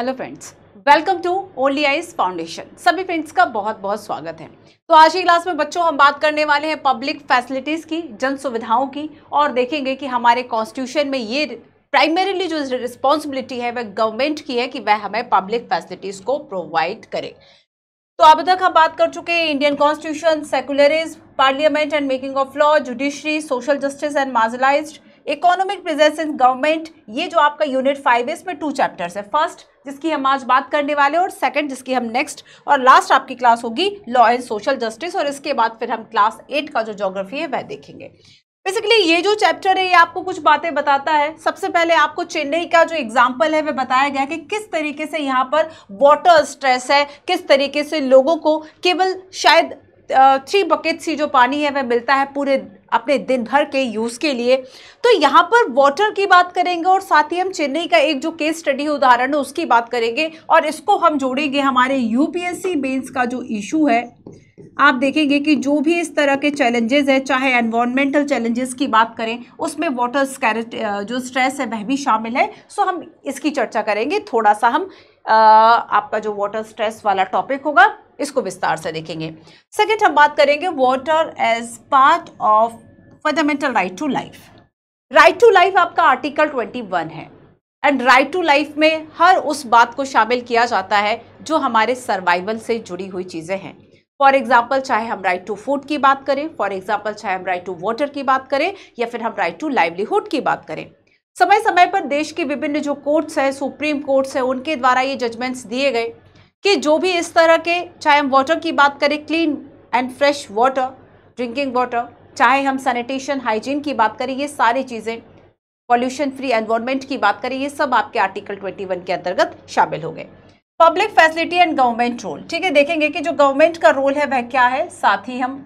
Hello friends welcome to only eyes foundation सभी friends का बहुत बहुत स्वागत है तो आज की क्लास में बच्चों हम बात करने वाले हैं पब्लिक फैसिलिटीज़ की जन सुविधाओं की और देखेंगे कि हमारे कॉन्स्टिट्यूशन में ये प्राइमरीली जो रिस्पॉन्सिबिलिटी है वह गवर्नमेंट की है कि वह हमें पब्लिक फैसिलिटीज़ को प्रोवाइड करे तो अब तक हम बात कर चुके हैं Indian constitution secularism parliament and making of law judiciary social justice and marginalised economic in government ये जो आपका यूनिट फाइव है इसमें टू चैप्टर्स है फर्स्ट जिसकी हम आज बात करने वाले और सेकंड जिसकी हम नेक्स्ट और लास्ट आपकी क्लास होगी लॉ एंड सोशल जस्टिस और इसके बाद फिर हम क्लास एट का जो जोग्राफी है वह देखेंगे बेसिकली ये जो चैप्टर है ये आपको कुछ बातें बताता है सबसे पहले आपको चेन्नई का जो एग्जाम्पल है वह बताया गया कि किस तरीके से यहाँ पर वाटर स्ट्रेस है किस तरीके से लोगों को केवल शायद थ्री बकेट सी जो पानी है वह मिलता है पूरे अपने दिन भर के यूज़ के लिए तो यहाँ पर वाटर की बात करेंगे और साथ ही हम चेन्नई का एक जो केस स्टडी उदाहरण है उसकी बात करेंगे और इसको हम जोड़ेंगे हमारे यूपीएससी मेंस का जो इशू है आप देखेंगे कि जो भी इस तरह के चैलेंजेस है चाहे एनवायरमेंटल चैलेंजेस की बात करें उसमें वाटर स्कैरेट जो स्ट्रेस है वह भी शामिल है सो हम इसकी चर्चा करेंगे थोड़ा सा हम आपका जो वाटर स्ट्रेस वाला टॉपिक होगा इसको विस्तार से देखेंगे सेकेंड हम बात करेंगे water as part of fundamental right to life right to life आपका आर्टिकल ट्वेंटी वन है एंड राइट टू लाइफ में हर उस बात को शामिल किया जाता है जो हमारे सर्वाइवल से जुड़ी हुई चीज़ें हैं फॉर एग्जाम्पल चाहे हम राइट टू फूड की बात करें फॉर एग्जाम्पल चाहे हम राइट टू वाटर की बात करें या फिर हम राइट टू लाइवलीहुड की बात करें समय समय पर देश के विभिन्न जो कोर्ट्स हैं सुप्रीम कोर्ट्स हैं उनके द्वारा ये जजमेंट्स दिए गए कि जो भी इस तरह के चाहे हम वाटर की बात करें clean and fresh water drinking water चाहे हम सैनिटेशन हाइजीन की बात करें ये सारी चीज़ें पॉल्यूशन फ्री एनवायरनमेंट की बात करें ये सब आपके आर्टिकल 21 के अंतर्गत शामिल हो गए public facility and government role ठीक है देखेंगे कि जो गवर्नमेंट का रोल है वह क्या है साथ ही हम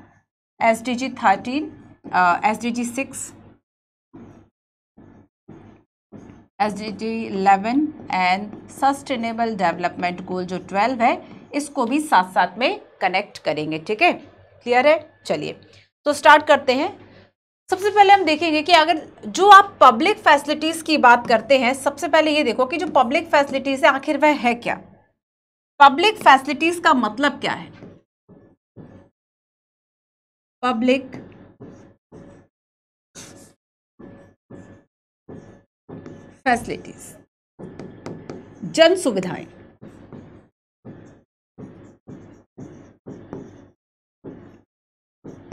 S D G thirteen S D G six S D T eleven and sustainable development goal जो ट्वेल्व है इसको भी साथ साथ में कनेक्ट करेंगे ठीक है क्लियर है चलिए तो स्टार्ट करते हैं सबसे पहले हम देखेंगे कि अगर जो आप पब्लिक फैसिलिटीज़ की बात करते हैं सबसे पहले ये देखो कि जो पब्लिक फैसिलिटीज़ है आखिर वह है क्या पब्लिक फैसिलिटीज़ का मतलब क्या है पब्लिक फैसिलिटीज जन सुविधाएं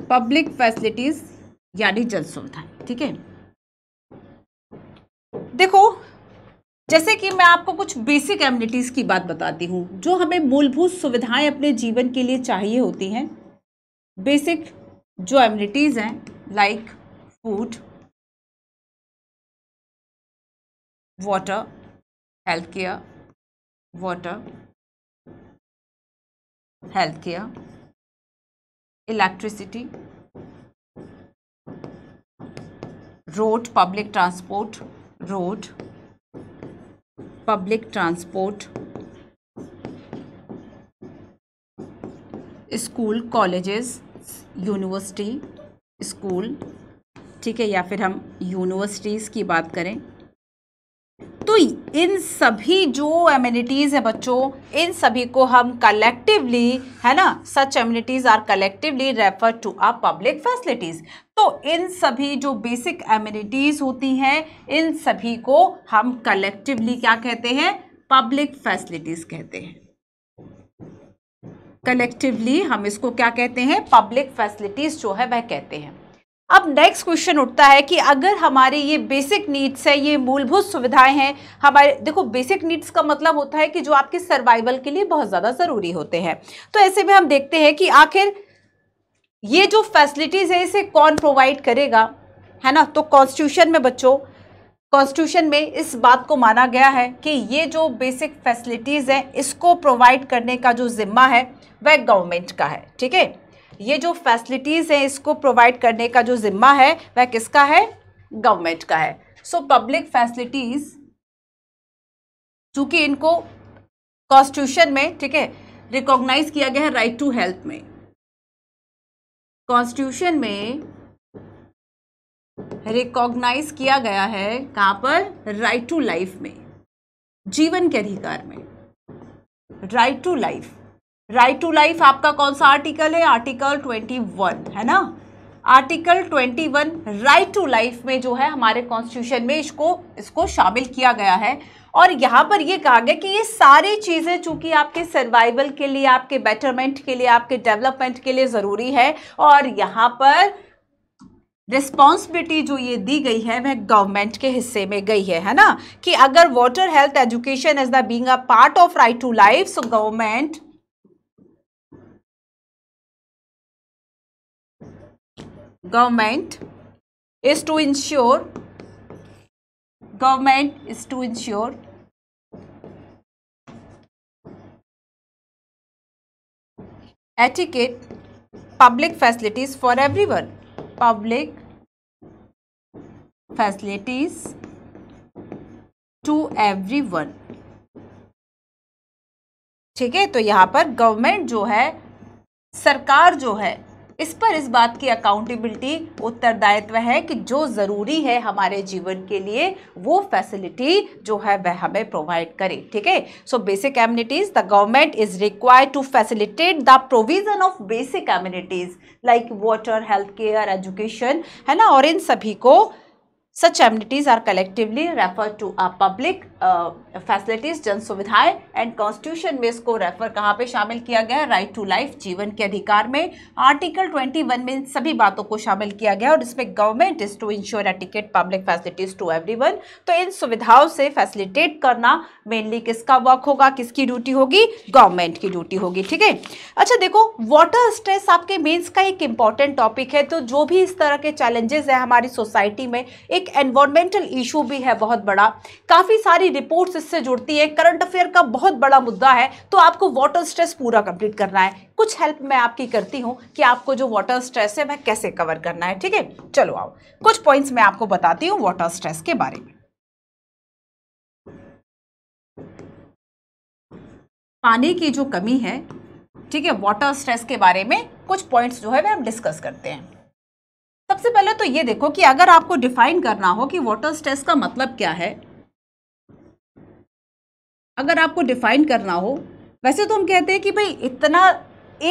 पब्लिक फैसिलिटीज यानी जन सुविधाएं ठीक है देखो जैसे कि मैं आपको कुछ बेसिक एम्यूनिटीज़ की बात बताती हूँ जो हमें मूलभूत सुविधाएं अपने जीवन के लिए चाहिए होती हैं बेसिक जो एम्यूनिटीज़ हैं like food water healthcare water healthcare electricity road public transport road public transport school colleges university school ठीक है या फिर हम यूनिवर्सिटीज़ की बात करें तो इन सभी जो एम्यूनिटीज़ हैं बच्चों इन सभी को हम कलेक्टिवली है ना such amenities are collectively refer to a public facilities तो इन सभी जो बेसिक एम्यूनिटीज़ होती हैं इन सभी को हम कलेक्टिवली क्या कहते हैं पब्लिक फैसिलिटीज़ कहते हैं कलेक्टिवली हम इसको क्या कहते हैं पब्लिक फैसिलिटीज़ जो है वह कहते हैं अब नेक्स्ट क्वेश्चन उठता है कि अगर हमारे ये बेसिक नीड्स है ये मूलभूत सुविधाएं हैं हमारे देखो बेसिक नीड्स का मतलब होता है कि जो आपके सर्वाइवल के लिए बहुत ज़्यादा ज़रूरी होते हैं तो ऐसे में हम देखते हैं कि आखिर ये जो फैसिलिटीज़ है इसे कौन प्रोवाइड करेगा है ना तो कॉन्स्टिट्यूशन में बच्चों कॉन्स्टिट्यूशन में इस बात को माना गया है कि ये जो बेसिक फैसिलिटीज़ हैं इसको प्रोवाइड करने का जो ज़िम्मा है वह गवर्नमेंट का है ठीक है ये जो फैसिलिटीज़ हैं इसको प्रोवाइड करने का जो ज़िम्मा है वह किसका है गवर्नमेंट का है सो पब्लिक फैसिलिटीज़ चूँकि इनको कॉन्स्टिट्यूशन में ठीक है रिकॉग्नाइज किया गया है राइट टू हेल्थ में कॉन्स्टिट्यूशन में रिकॉग्नाइज किया गया है कहाँ पर राइट टू लाइफ में जीवन के अधिकार में right to life right to life आपका कौन सा आर्टिकल है आर्टिकल ट्वेंटी वन है ना article twenty one right to life में जो है हमारे कॉन्स्टिट्यूशन में इसको इसको शामिल किया गया है और यहाँ पर ये कहा गया कि ये सारी चीज़ें चूंकि आपके सर्वाइवल के लिए आपके बेटरमेंट के लिए आपके डेवलपमेंट के लिए ज़रूरी है और यहाँ पर रिस्पॉन्सिबिलिटी जो ये दी गई है वह गवर्नमेंट के हिस्से में गई है है ना कि अगर water health education is the being a part of right to life so government government is to ensure government is to ensure etiquette public facilities for everyone public facilities to everyone ठीक है तो यहां पर government जो है सरकार जो है इस पर इस बात की अकाउंटेबिलिटी उत्तरदायित्व है कि जो ज़रूरी है हमारे जीवन के लिए वो फैसिलिटी जो है वह हमें प्रोवाइड करे ठीक है so basic amenities the government is required to facilitate the provision of basic amenities like water health care education है ना और इन सभी को such amenities are collectively refer to a public uh, facilities, जन सुविधाएं एंड कॉन्स्टिट्यूशन में इसको रेफर कहाँ पे शामिल किया गया है राइट टू लाइफ जीवन के अधिकार में आर्टिकल ट्वेंटी वन में इन सभी बातों को शामिल किया गया और इसमें government is to ensure adequate public facilities to everyone तो इन सुविधाओं से फैसिलिटेट करना मेनली किसका वर्क होगा किसकी ड्यूटी होगी गवर्नमेंट की ड्यूटी होगी ठीक है अच्छा देखो वाटर स्ट्रेस आपके मेन्स का एक इम्पॉर्टेंट टॉपिक है तो जो भी इस तरह के चैलेंजेस हैं हमारी सोसाइटी में एक एक एनवायरमेंटल इशू भी है बहुत बड़ा काफ़ी सारी रिपोर्ट्स इससे जुड़ती है करंट अफेयर का बहुत बड़ा मुद्दा है तो आपको वाटर स्ट्रेस पूरा कंप्लीट करना है कुछ हेल्प मैं आपकी करती हूँ कि आपको जो वाटर स्ट्रेस है वह कैसे कवर करना है ठीक है चलो आओ कुछ पॉइंट्स मैं आपको बताती हूँ वाटर स्ट्रेस के बारे में पानी की जो कमी है ठीक है वाटर स्ट्रेस के बारे में कुछ पॉइंट्स जो है वह हम डिस्कस करते हैं सबसे पहले तो ये देखो कि अगर आपको डिफाइन करना हो कि वाटर स्ट्रेस का मतलब क्या है अगर आपको डिफाइन करना हो वैसे तो हम कहते हैं कि भाई इतना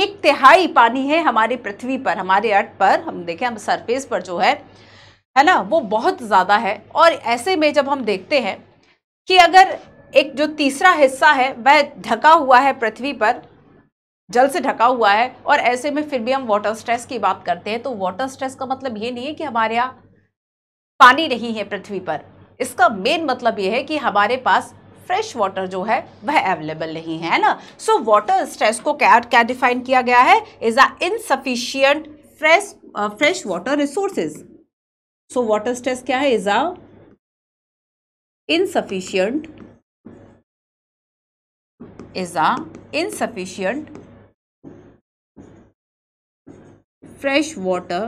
एक तिहाई पानी है हमारी पृथ्वी पर हमारे अर्थ पर हम देखें हम सरफेस पर जो है है ना वो बहुत ज़्यादा है और ऐसे में जब हम देखते हैं कि अगर एक जो तीसरा हिस्सा है वह ढका हुआ है पृथ्वी पर जल से ढका हुआ है और ऐसे में फिर भी हम वाटर स्ट्रेस की बात करते हैं तो वाटर स्ट्रेस का मतलब ये नहीं है कि हमारे यहाँ पानी नहीं है पृथ्वी पर इसका मेन मतलब ये है कि हमारे पास फ्रेश वाटर जो है वह अवेलेबल नहीं है ना सो वाटर स्ट्रेस को क्या क्या डिफाइन किया गया है is a insufficient fresh fresh water resources so water stress क्या है is a insufficient is a insufficient fresh water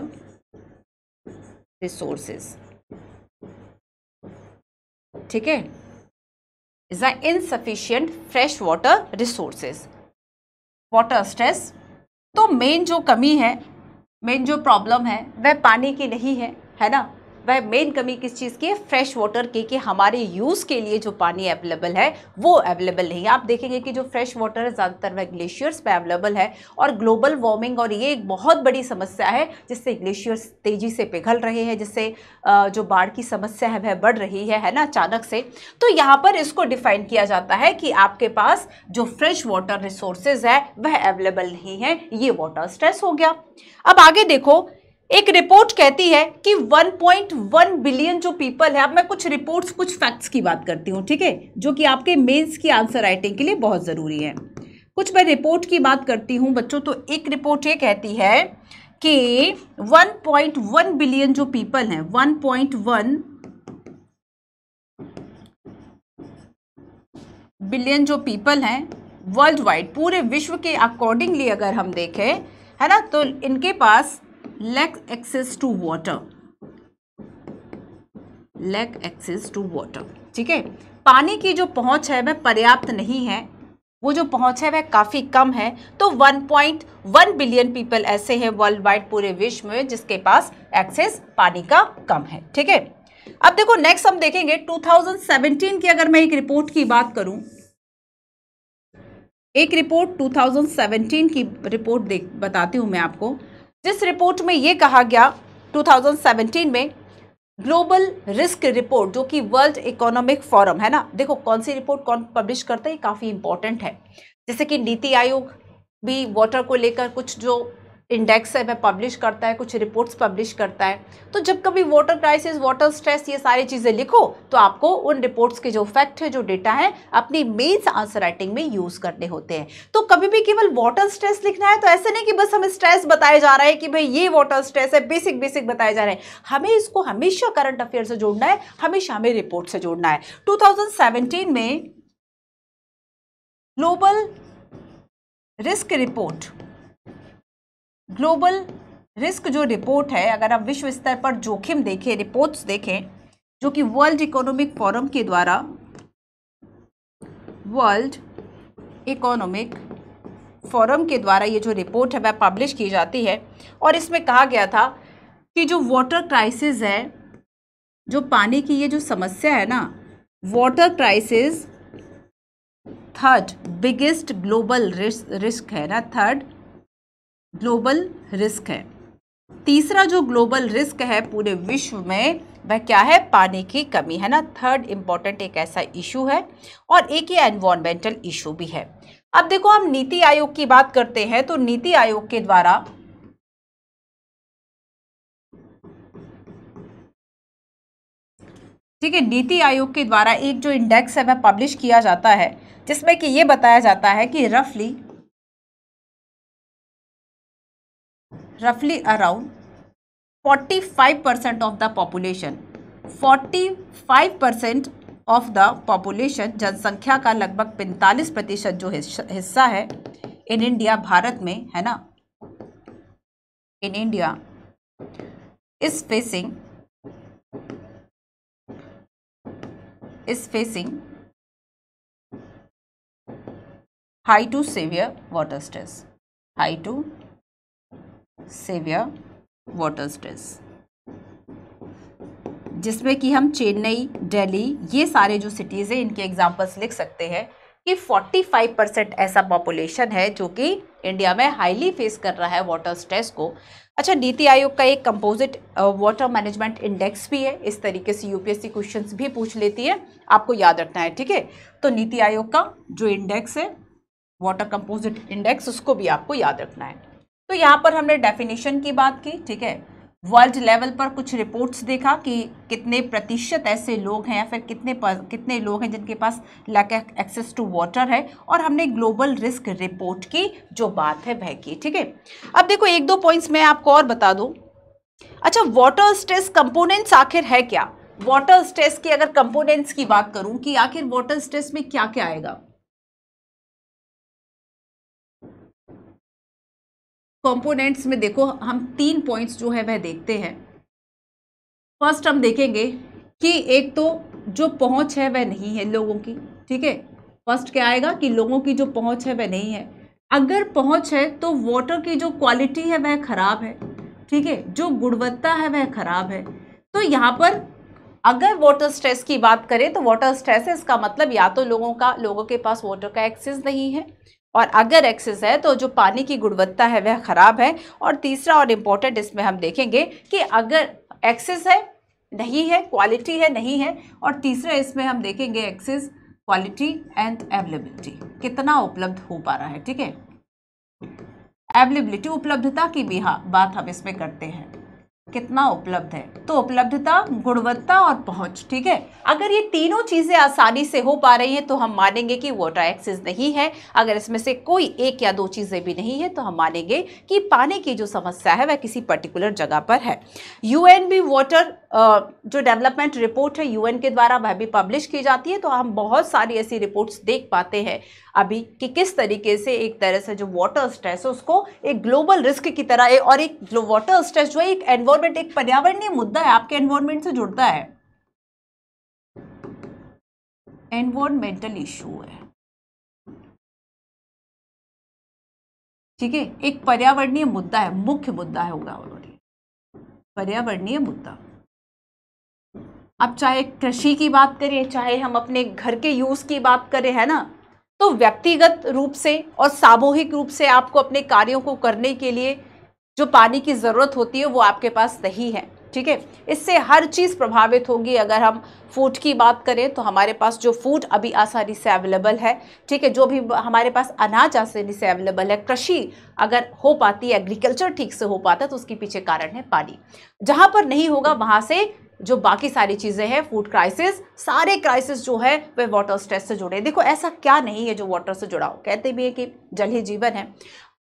resources ठीक है is a insufficient fresh water resources water stress तो मेन जो कमी है मेन जो प्रॉब्लम है वह पानी की नहीं है है ना वह मेन कमी किस चीज़ की है फ्रेश वाटर की कि हमारे यूज़ के लिए जो पानी अवेलेबल है वो अवेलेबल नहीं है आप देखेंगे कि जो फ्रेश वाटर है ज़्यादातर वह ग्लेशियर्स पे अवेलेबल है और ग्लोबल वार्मिंग और ये एक बहुत बड़ी समस्या है जिससे ग्लेशियर्स तेज़ी से पिघल रहे हैं जिससे जो बाढ़ की समस्या है वह बढ़ रही है है ना अचानक से तो यहाँ पर इसको डिफाइन किया जाता है कि आपके पास जो फ्रेश वाटर रिसोर्सेज है वह अवेलेबल नहीं है ये वाटर स्ट्रेस हो गया अब आगे देखो एक रिपोर्ट कहती है कि 1.1 बिलियन जो पीपल है अब मैं कुछ रिपोर्ट्स कुछ फैक्ट्स की बात करती हूँ ठीक है जो कि आपके मेंस की आंसर राइटिंग के लिए बहुत ज़रूरी है कुछ मैं रिपोर्ट की बात करती हूँ बच्चों तो एक रिपोर्ट ये कहती है कि 1.1 बिलियन जो पीपल हैं 1.1 बिलियन जो पीपल हैं वर्ल्ड वाइड पूरे विश्व के अकॉर्डिंगली अगर हम देखें है ना तो इनके पास lack access to water lack access to water ठीक है पानी की जो पहुंच है वह पर्याप्त नहीं है वो जो पहुंच है वह काफ़ी कम है तो 1.1 बिलियन पीपल ऐसे हैं वर्ल्ड वाइड पूरे विश्व में जिसके पास एक्सेस पानी का कम है ठीक है अब देखो नेक्स्ट हम देखेंगे 2017 की अगर मैं एक रिपोर्ट की बात करूं एक रिपोर्ट 2017 की रिपोर्ट देख बताती हूं मैं आपको जिस रिपोर्ट में ये कहा गया 2017 में ग्लोबल रिस्क रिपोर्ट जो कि वर्ल्ड इकोनॉमिक फोरम है ना देखो कौन सी रिपोर्ट कौन पब्लिश करता है काफ़ी इंपॉर्टेंट है जैसे कि नीति आयोग भी वाटर को लेकर कुछ जो इंडेक्स है वह पब्लिश करता है कुछ रिपोर्ट्स पब्लिश करता है तो जब कभी वाटर क्राइसिस वाटर स्ट्रेस ये सारी चीज़ें लिखो तो आपको उन रिपोर्ट्स के जो फैक्ट है जो डेटा है अपनी मेन्स आंसर राइटिंग में यूज़ करने होते हैं तो कभी भी केवल वाटर स्ट्रेस लिखना है तो ऐसे नहीं कि बस हमें स्ट्रेस बताया जा रहा है कि भाई ये वाटर स्ट्रेस है बेसिक बेसिक बताया जा रहा है हमें इसको हमेशा करंट अफेयर से जोड़ना है हमेशा हमें रिपोर्ट से जोड़ना है टू में global risk report global risk जो रिपोर्ट है अगर आप विश्व स्तर पर जोखिम देखें रिपोर्ट्स देखें जो कि वर्ल्ड इकोनॉमिक फोरम के द्वारा वर्ल्ड इकोनॉमिक फोरम के द्वारा ये जो रिपोर्ट है वह पब्लिश की जाती है और इसमें कहा गया था कि जो वाटर क्राइसिस है जो पानी की ये जो समस्या है ना water crisis third biggest global risk है ना थर्ड ग्लोबल रिस्क है तीसरा जो ग्लोबल रिस्क है पूरे विश्व में वह क्या है पानी की कमी है ना थर्ड इम्पॉर्टेंट एक ऐसा इशू है और एक ये एनवायरमेंटल इशू भी है अब देखो हम नीति आयोग की बात करते हैं तो नीति आयोग के द्वारा ठीक है नीति आयोग के द्वारा एक जो इंडेक्स है वह पब्लिश किया जाता है जिसमें कि ये बताया जाता है कि रफली roughly around 45% of the population 45% of the population जनसंख्या का लगभग 45 प्रतिशत जो हिस्सा है इन इंडिया भारत में है ना in India is facing is facing high to severe water stress high to severe water stress जिसमें कि हम चेन्नई दिल्ली ये सारे जो सिटीज़ हैं इनके एग्जाम्पल्स लिख सकते हैं कि 45 परसेंट ऐसा पॉपुलेशन है जो कि इंडिया में हाईली फेस कर रहा है वाटर स्ट्रेस को अच्छा नीति आयोग का एक कंपोजिट वाटर मैनेजमेंट इंडेक्स भी है इस तरीके से यूपीएससी क्वेश्चंस भी पूछ लेती है आपको याद रखना है ठीक है तो नीति आयोग का जो इंडेक्स है वाटर कंपोजिट इंडेक्स उसको भी आपको याद रखना है तो यहाँ पर हमने डेफिनेशन की बात की ठीक है वर्ल्ड लेवल पर कुछ रिपोर्ट्स देखा कि कितने प्रतिशत ऐसे लोग हैं या फिर कितने कितने लोग हैं जिनके पास लैक एक्सेस टू वाटर है और हमने ग्लोबल रिस्क रिपोर्ट की जो बात है वह की ठीक है अब देखो एक दो पॉइंट्स मैं आपको और बता दूँ अच्छा वाटर स्ट्रेस कंपोनेंट्स आखिर है क्या वाटर स्ट्रेस की अगर कंपोनेंट्स की बात करूँ कि आखिर वाटर स्ट्रेस में क्या क्या आएगा कंपोनेंट्स में देखो हम तीन पॉइंट्स जो है वह देखते हैं फर्स्ट हम देखेंगे कि एक तो जो पहुंच है वह नहीं है लोगों की ठीक है फर्स्ट क्या आएगा कि लोगों की जो पहुंच है वह नहीं है अगर पहुंच है तो वाटर की जो क्वालिटी है वह ख़राब है ठीक है जो गुणवत्ता है वह ख़राब है तो यहाँ पर अगर वाटर स्ट्रेस की बात करें तो वाटर स्ट्रेस है इसका मतलब या तो लोगों का लोगों के पास वाटर का एक्सेस नहीं है और अगर एक्सेस है तो जो पानी की गुणवत्ता है वह ख़राब है और तीसरा और इम्पोर्टेंट इसमें हम देखेंगे कि अगर एक्सेस है नहीं है क्वालिटी है नहीं है और तीसरा इसमें हम देखेंगे एक्सेस क्वालिटी एंड एवेलेबिलिटी कितना उपलब्ध हो पा रहा है ठीक है एवेलेबिलिटी उपलब्धता की भी हाँ बात हम इसमें करते हैं कितना उपलब्ध है तो उपलब्धता गुणवत्ता और पहुंच ठीक है अगर ये तीनों चीज़ें आसानी से हो पा रही हैं तो हम मानेंगे कि वाटर एक्सेस नहीं है अगर इसमें से कोई एक या दो चीज़ें भी नहीं है तो हम मानेंगे कि पानी की जो समस्या है वह किसी पर्टिकुलर जगह पर है बी वाटर जो डेवलपमेंट रिपोर्ट है यूएन के द्वारा वह भी पब्लिश की जाती है तो हम बहुत सारी ऐसी रिपोर्ट्स देख पाते हैं अभी कि किस तरीके से एक तरह से जो वाटर स्ट्रेस है उसको एक ग्लोबल रिस्क की तरह और एक वाटर स्ट्रेस जो है एक एनवायरमेंट एक पर्यावरणीय मुद्दा है आपके एनवायरमेंट से जुड़ता है एनवायरमेंटल इशू है ठीक है एक पर्यावरणीय मुद्दा है मुख्य मुद्दा है होगा ऑलरेडी पर्यावरणीय मुद्दा आप चाहे कृषि की बात करें चाहे हम अपने घर के यूज़ की बात करें है ना तो व्यक्तिगत रूप से और सामूहिक रूप से आपको अपने कार्यों को करने के लिए जो पानी की ज़रूरत होती है वो आपके पास नहीं है ठीक है इससे हर चीज़ प्रभावित होगी अगर हम फूड की बात करें तो हमारे पास जो फूड अभी आसानी से अवेलेबल है ठीक है जो भी हमारे पास अनाज आसानी से अवेलेबल है कृषि अगर हो पाती है एग्रीकल्चर ठीक से हो पाता है तो उसके पीछे कारण है पानी जहाँ पर नहीं होगा वहाँ से जो बाकी सारी चीज़ें हैं फूड क्राइसिस सारे क्राइसिस जो है वह वाटर स्ट्रेस से जुड़े देखो ऐसा क्या नहीं है जो वाटर से जुड़ा हो कहते भी है कि जल ही जीवन है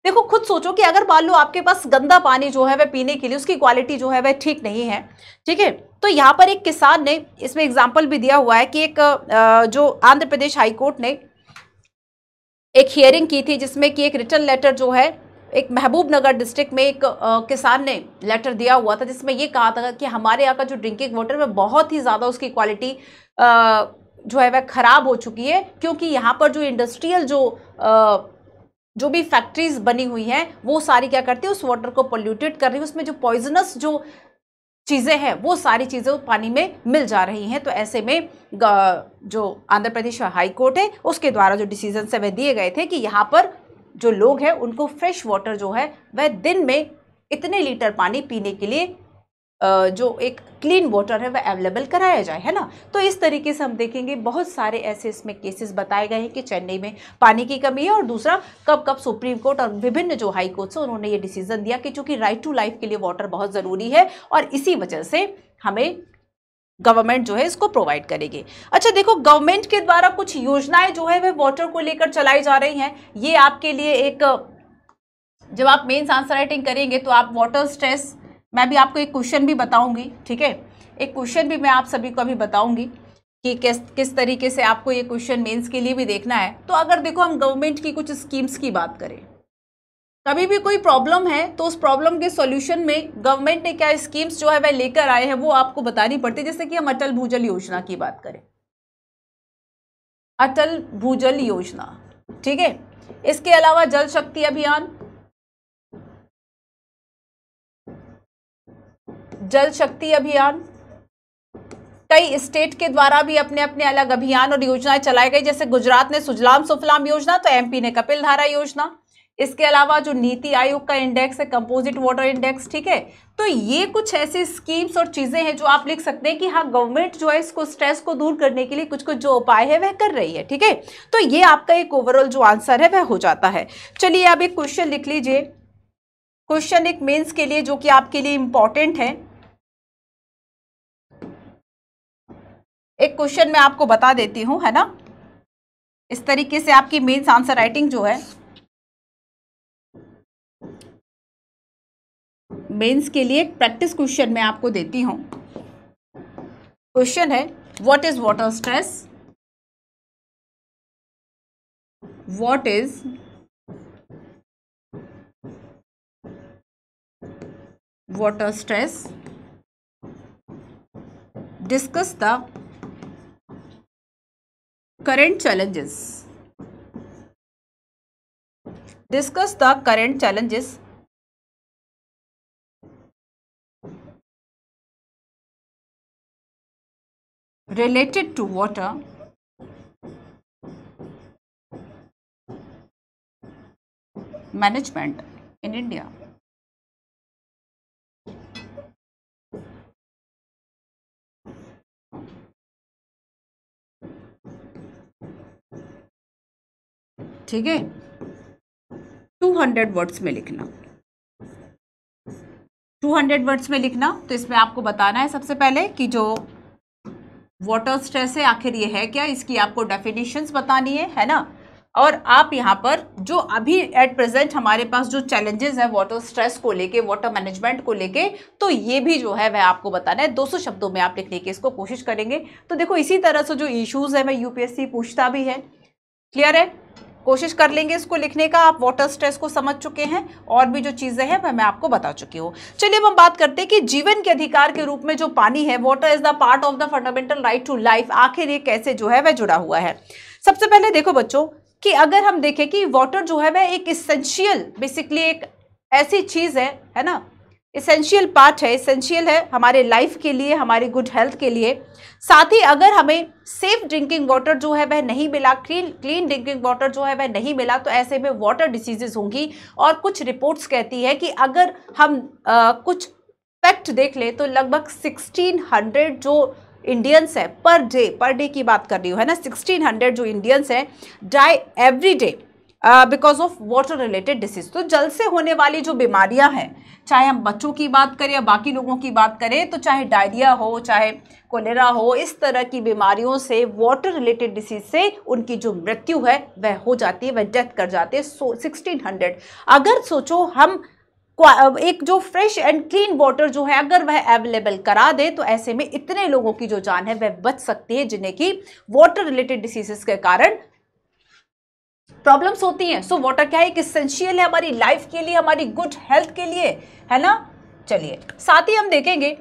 देखो खुद सोचो कि अगर मान लो आपके पास गंदा पानी जो है वह पीने के लिए उसकी क्वालिटी जो है वह ठीक नहीं है ठीक है तो यहाँ पर एक किसान ने इसमें एग्जाम्पल भी दिया हुआ है कि एक जो आंध्र प्रदेश हाईकोर्ट ने एक हियरिंग की थी जिसमें कि एक रिटर्न लेटर जो है एक महबूब नगर डिस्ट्रिक्ट में एक आ, किसान ने लेटर दिया हुआ था जिसमें ये कहा था कि हमारे यहाँ का जो ड्रिंकिंग वाटर में बहुत ही ज़्यादा उसकी क्वालिटी जो है वह ख़राब हो चुकी है क्योंकि यहाँ पर जो इंडस्ट्रियल जो आ, जो भी फैक्ट्रीज बनी हुई हैं वो सारी क्या करती है उस वाटर को पोल्यूटेड कर रही है उसमें जो पॉइजनस जो चीज़ें हैं वो सारी चीज़ें पानी में मिल जा रही हैं तो ऐसे में जो आंध्र प्रदेश हाई कोर्ट है उसके द्वारा जो डिसीजन से वह दिए गए थे कि यहाँ पर जो लोग हैं उनको फ्रेश वाटर जो है वह दिन में इतने लीटर पानी पीने के लिए जो एक क्लीन वाटर है वह अवेलेबल कराया जाए है ना तो इस तरीके से हम देखेंगे बहुत सारे ऐसे इसमें केसेस बताए गए हैं कि चेन्नई में पानी की कमी है और दूसरा कब कब सुप्रीम कोर्ट और विभिन्न जो हाई कोर्ट से उन्होंने ये डिसीजन दिया कि चूंकि राइट टू लाइफ के लिए वाटर बहुत ज़रूरी है और इसी वजह से हमें गवर्नमेंट जो है इसको प्रोवाइड करेगी अच्छा देखो गवर्नमेंट के द्वारा कुछ योजनाएं जो है वह वाटर को लेकर चलाई जा रही हैं ये आपके लिए एक जब आप मेन्स आंसर राइटिंग करेंगे तो आप वाटर स्ट्रेस मैं भी आपको एक क्वेश्चन भी बताऊंगी ठीक है एक क्वेश्चन भी मैं आप सभी को अभी बताऊंगी कि किस किस तरीके से आपको ये क्वेश्चन मेंस के लिए भी देखना है तो अगर देखो हम गवर्नमेंट की कुछ स्कीम्स की बात करें कभी भी कोई प्रॉब्लम है तो उस प्रॉब्लम के सॉल्यूशन में गवर्नमेंट ने क्या स्कीम्स जो है वह लेकर आए हैं वो आपको बतानी पड़ती है जैसे कि हम अटल भूजल योजना की बात करें अटल भूजल योजना ठीक है इसके अलावा जल शक्ति अभियान जल शक्ति अभियान कई स्टेट के द्वारा भी अपने अपने अलग अभियान और योजनाएं चलाई गई जैसे गुजरात ने सुजलाम सुफलाम योजना तो एमपी ने कपिल धारा योजना इसके अलावा जो नीति आयोग का इंडेक्स है कंपोजिट वाटर इंडेक्स ठीक है तो ये कुछ ऐसे स्कीम्स और चीज़ें हैं जो आप लिख सकते हैं कि हाँ गवर्नमेंट जो है इसको स्ट्रेस को दूर करने के लिए कुछ कुछ जो उपाय है वह कर रही है ठीक है तो ये आपका एक ओवरऑल जो आंसर है वह हो जाता है चलिए आप एक क्वेश्चन लिख लीजिए क्वेश्चन एक मेन्स के लिए जो कि आपके लिए इंपॉर्टेंट है एक क्वेश्चन मैं आपको बता देती हूँ है ना इस तरीके से आपकी मेन्स आंसर राइटिंग जो है मेंस के लिए एक प्रैक्टिस क्वेश्चन मैं आपको देती हूं क्वेश्चन है what is water stress what is water stress discuss the current challenges discuss the current challenges related to water management in India. ठीक है 200 वर्ड्स में लिखना 200 वर्ड्स में लिखना तो इसमें आपको बताना है सबसे पहले कि जो वाटर स्ट्रेस है आखिर ये है क्या इसकी आपको डेफिनेशंस बतानी है है ना और आप यहाँ पर जो अभी एट प्रेजेंट हमारे पास जो चैलेंजेस हैं वाटर स्ट्रेस को लेके वाटर मैनेजमेंट को लेके तो ये भी जो है वह आपको बताना है 200 शब्दों में आप लिखने की इसको कोशिश करेंगे तो देखो इसी तरह से जो इश्यूज़ है वह यूपीएससी पूछता भी है क्लियर है कोशिश कर लेंगे इसको लिखने का आप वाटर स्ट्रेस को समझ चुके हैं और भी जो चीज़ें हैं वह मैं आपको बता चुकी हूँ चलिए अब हम बात करते हैं कि जीवन के अधिकार के रूप में जो पानी है water is the part of the fundamental right to life आखिर ये कैसे जो है वह जुड़ा हुआ है सबसे पहले देखो बच्चों कि अगर हम देखें कि वाटर जो है वह एक इसेंशियल बेसिकली एक ऐसी चीज़ है है ना इसेंशियल पार्ट है इसेंशियल है हमारे लाइफ के लिए हमारी गुड हेल्थ के लिए साथ ही अगर हमें सेफ ड्रिंकिंग वाटर जो है वह नहीं मिला क्लीन क्लीन ड्रिंकिंग वाटर जो है वह नहीं मिला तो ऐसे में वाटर डिसीजेज होंगी और कुछ रिपोर्ट्स कहती है कि अगर हम आ, कुछ फैक्ट देख लें तो लगभग 1600 जो इंडियंस हैं पर डे पर डे की बात कर रही हूँ है ना 1600 जो इंडियंस हैं die every day because of water related disease तो जल से होने वाली जो बीमारियां हैं चाहे हम बच्चों की बात करें या बाकी लोगों की बात करें तो चाहे डायरिया हो चाहे कोलेरा हो इस तरह की बीमारियों से वाटर रिलेटेड डिसीज से उनकी जो मृत्यु है वह हो जाती है वह डेथ कर जाती है सो सिक्सटीन हंड्रेड अगर सोचो हम एक जो फ्रेश एंड क्लीन वाटर जो है अगर वह अवेलेबल करा दे तो ऐसे में इतने लोगों की जो जान है वह बच सकती है जिन्हें की वाटर रिलेटेड डिसीजेस के कारण प्रॉब्लम्स होती हैं सो वाटर क्या एक इसेंशियल है हमारी लाइफ के लिए हमारी गुड हेल्थ के लिए है ना चलिए साथ ही हम देखेंगे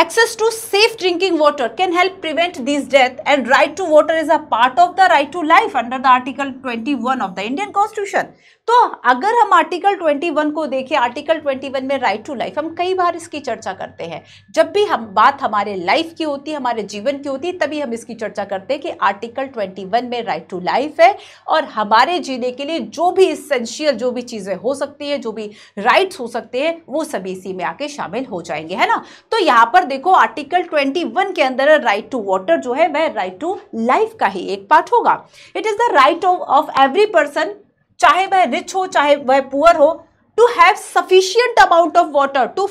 access to safe drinking water can help prevent this death and right to water is a part of the right to life under the article twenty one of the Indian constitution तो अगर हम article 21 को देखें article 21 में right to life हम कई बार इसकी चर्चा करते हैं जब भी हम बात हमारे लाइफ की होती है हमारे जीवन की होती है तभी हम इसकी चर्चा करते हैं कि आर्टिकल 21 में राइट टू लाइफ है और हमारे जीने के लिए जो भी इसेंशियल जो भी चीज़ें हो सकती है जो भी राइट्स हो सकते हैं वो सभी इसी में आके शामिल हो जाएंगे है ना तो यहाँ पर देखो आर्टिकल ट्वेंटी के अंदर राइट टू वाटर जो है वह राइट टू लाइफ का ही एक पार्ट होगा it is the right of every person चाहे वह रिच हो चाहे वह पुअर हो to have sufficient amount of water to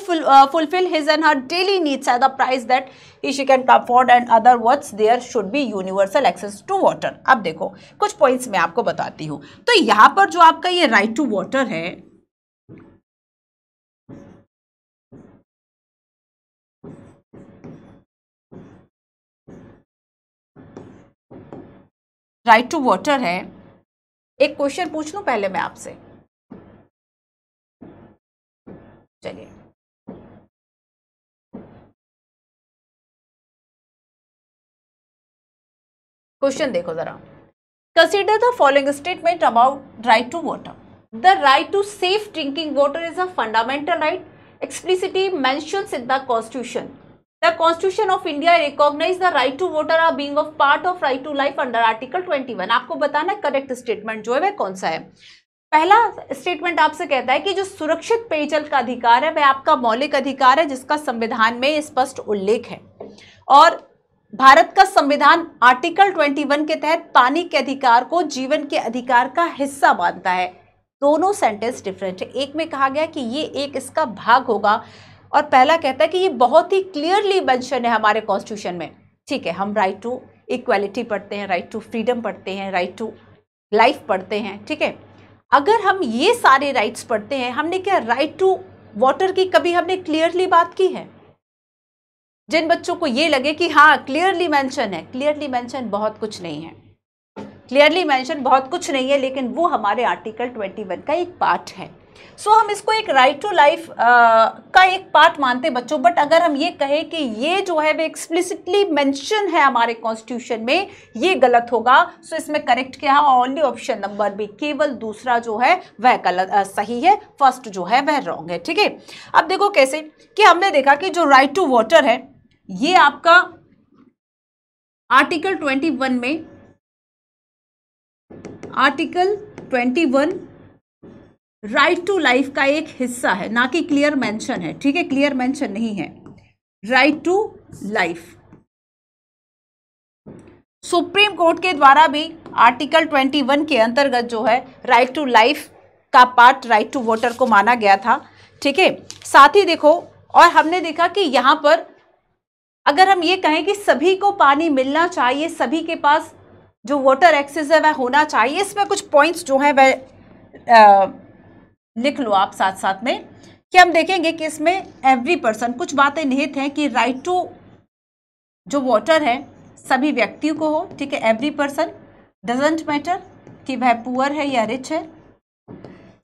fulfil his and her daily needs at the price that he she can afford and other words there should be universal access to water अब देखो कुछ points मैं आपको बताती हूँ तो यहाँ पर जो आपका ये राइट टू वॉटर है राइट टू वॉटर है एक क्वेश्चन पूछ लू पहले मैं आपसे चलिए क्वेश्चन देखो जरा consider the following statement about right to water the right to safe drinking water is a fundamental right explicitly mentions in the constitution The Constitution of India recognize the right to voter are being of part of right to life under Article 21. आपको बताना correct statement जो है वह कौन सा है पहला statement आपसे कहता है कि जो सुरक्षित पेयजल का अधिकार है वह आपका मौलिक अधिकार है जिसका संविधान में स्पष्ट उल्लेख है और भारत का संविधान आर्टिकल 21 के तहत पानी के अधिकार को जीवन के अधिकार का हिस्सा मानता है दोनों सेंटेंस डिफरेंट है एक में कहा गया कि ये एक इसका भाग होगा और पहला कहता है कि ये बहुत ही क्लियरली मैंशन है हमारे कॉन्स्टिट्यूशन में ठीक है हम राइट टू इक्वालिटी पढ़ते हैं राइट टू फ्रीडम पढ़ते हैं राइट टू लाइफ पढ़ते हैं ठीक है अगर हम ये सारे राइट्स पढ़ते हैं हमने क्या राइट टू वाटर की कभी हमने क्लियरली बात की है जिन बच्चों को ये लगे कि हाँ क्लियरली मैंशन है क्लियरली मैंशन बहुत कुछ नहीं है क्लियरली मैंशन बहुत कुछ नहीं है लेकिन वो हमारे आर्टिकल वन का एक पार्ट है सो so, हम इसको एक राइट टू लाइफ का एक पार्ट मानते हैं बच्चों बट अगर हम ये कहें कि ये जो है वे एक्सप्लिसिटली मेंशन है हमारे कॉन्स्टिट्यूशन में ये गलत होगा सो so इसमें करेक्ट क्या है ओनली ऑप्शन नंबर बी केवल दूसरा जो है वह गलत आ, uh, सही है फर्स्ट जो है वह रॉन्ग है ठीक है अब देखो कैसे कि हमने देखा कि जो राइट टू वॉटर है ये आपका आर्टिकल ट्वेंटी में article twenty right to life का एक हिस्सा है ना कि क्लियर मेंशन है ठीक है क्लियर मेंशन नहीं है right to life supreme court के द्वारा भी आर्टिकल 21 के अंतर्गत जो है राइट टू लाइफ का पार्ट राइट टू वोटर को माना गया था ठीक है साथ ही देखो और हमने देखा कि यहां पर अगर हम ये कहें कि सभी को पानी मिलना चाहिए सभी के पास जो वाटर एक्सेस है वह होना चाहिए इसमें कुछ पॉइंट्स जो हैं वह लिख लो आप साथ साथ में कि हम देखेंगे कि इसमें एवरी पर्सन कुछ बातें निहित हैं कि राइट टू जो वोटर है सभी व्यक्तियों को हो ठीक है एवरी पर्सन डजेंट मैटर कि वह पुअर है या रिच है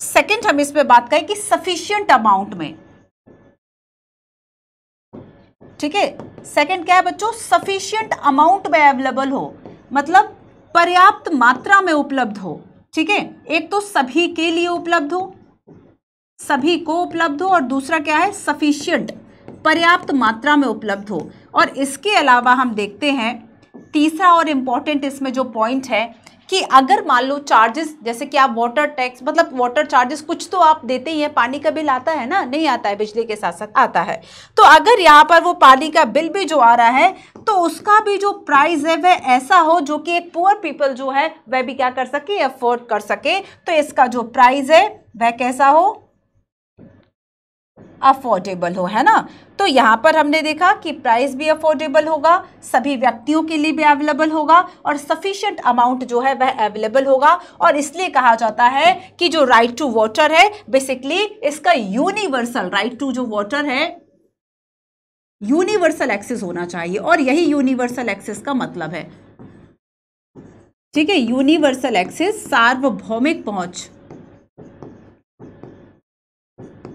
सेकंड हम इस पे बात करें कि सफिशियंट अमाउंट में ठीक है सेकंड क्या है बच्चों सफिशियंट अमाउंट में अवेलेबल हो मतलब पर्याप्त मात्रा में उपलब्ध हो ठीक है एक तो सभी के लिए उपलब्ध हो सभी को उपलब्ध हो और दूसरा क्या है सफिशियंट पर्याप्त मात्रा में उपलब्ध हो और इसके अलावा हम देखते हैं तीसरा और इम्पॉर्टेंट इसमें जो पॉइंट है कि अगर मान लो चार्जेस जैसे कि आप वाटर टैक्स मतलब वाटर चार्जेस कुछ तो आप देते ही हैं पानी का बिल आता है ना नहीं आता है बिजली के साथ साथ आता है तो अगर यहाँ पर वो पानी का बिल भी जो आ रहा है तो उसका भी जो प्राइस है वह ऐसा हो जो कि एक पुअर पीपल जो है वह भी क्या कर सके अफोर्ड कर सके तो इसका जो प्राइज़ है वह कैसा हो अफोर्डेबल हो है ना तो यहाँ पर हमने देखा कि प्राइस भी अफोर्डेबल होगा सभी व्यक्तियों के लिए भी अवेलेबल होगा और सफिशियंट अमाउंट जो है वह अवेलेबल होगा और इसलिए कहा जाता है कि जो राइट टू वाटर है बेसिकली इसका यूनिवर्सल राइट टू जो वाटर है यूनिवर्सल एक्सेस होना चाहिए और यही यूनिवर्सल एक्सेस का मतलब है ठीक है यूनिवर्सल एक्सेस सार्वभौमिक पहुंच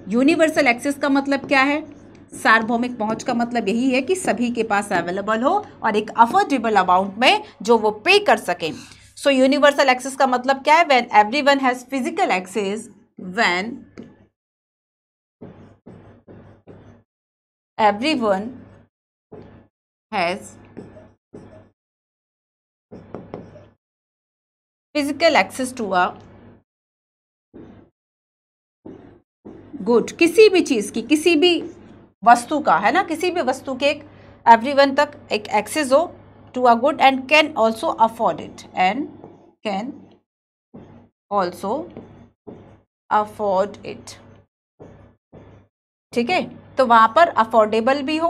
यूनिवर्सल एक्सेस का मतलब क्या है सार्वभौमिक पहुंच का मतलब यही है कि सभी के पास अवेलेबल हो और एक अफोर्डेबल अमाउंट में जो वो पे कर सकें सो यूनिवर्सल एक्सेस का मतलब क्या है when everyone has physical access when everyone has physical access to a good किसी भी चीज़ की किसी भी वस्तु का है ना किसी भी वस्तु के एवरी एवरीवन तक एक एक्सेस हो to a good and can also afford it and can also afford it ठीक है तो वहां पर अफोर्डेबल भी हो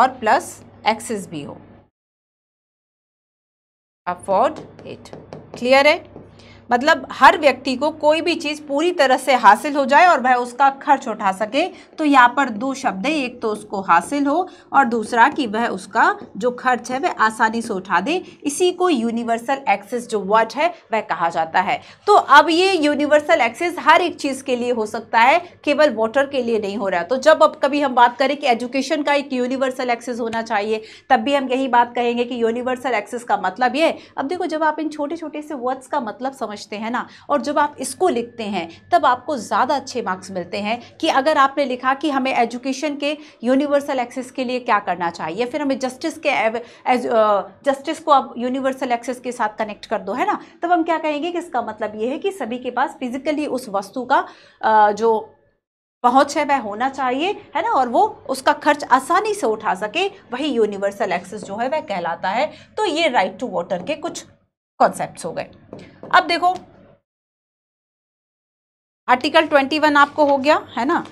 और प्लस एक्सेस भी हो अफोर्ड इट क्लियर है मतलब हर व्यक्ति को कोई भी चीज़ पूरी तरह से हासिल हो जाए और वह उसका खर्च उठा सके तो यहाँ पर दो शब्द हैं एक तो उसको हासिल हो और दूसरा कि वह उसका जो खर्च है वह आसानी से उठा दे इसी को यूनिवर्सल एक्सेस जो वर्ड है वह कहा जाता है तो अब ये यूनिवर्सल एक्सेस हर एक चीज़ के लिए हो सकता है केवल वाटर के लिए नहीं हो रहा तो जब अब कभी हम बात करें कि एजुकेशन का एक यूनिवर्सल एक्सेस होना चाहिए तब भी हम यही बात कहेंगे कि यूनिवर्सल एक्सेस का मतलब ये अब देखो जब आप इन छोटे छोटे से वर्ड्स का मतलब समझ समझते हैं ना और जब आप इसको लिखते हैं तब आपको ज़्यादा अच्छे मार्क्स मिलते हैं कि अगर आपने लिखा कि हमें एजुकेशन के यूनिवर्सल एक्सेस के लिए क्या करना चाहिए फिर हमें जस्टिस के जस्टिस को आप यूनिवर्सल एक्सेस के साथ कनेक्ट कर दो है ना तब हम क्या कहेंगे कि इसका मतलब ये है कि सभी के पास फिजिकली उस वस्तु का जो पहुँच है वह होना चाहिए है ना और वो उसका खर्च आसानी से उठा सके वही यूनिवर्सल एक्सेस जो है वह कहलाता है तो ये राइट टू वाटर के कुछ कॉन्सेप्ट हो गए अब देखो आर्टिकल ट्वेंटी वन आपको हो गया है ना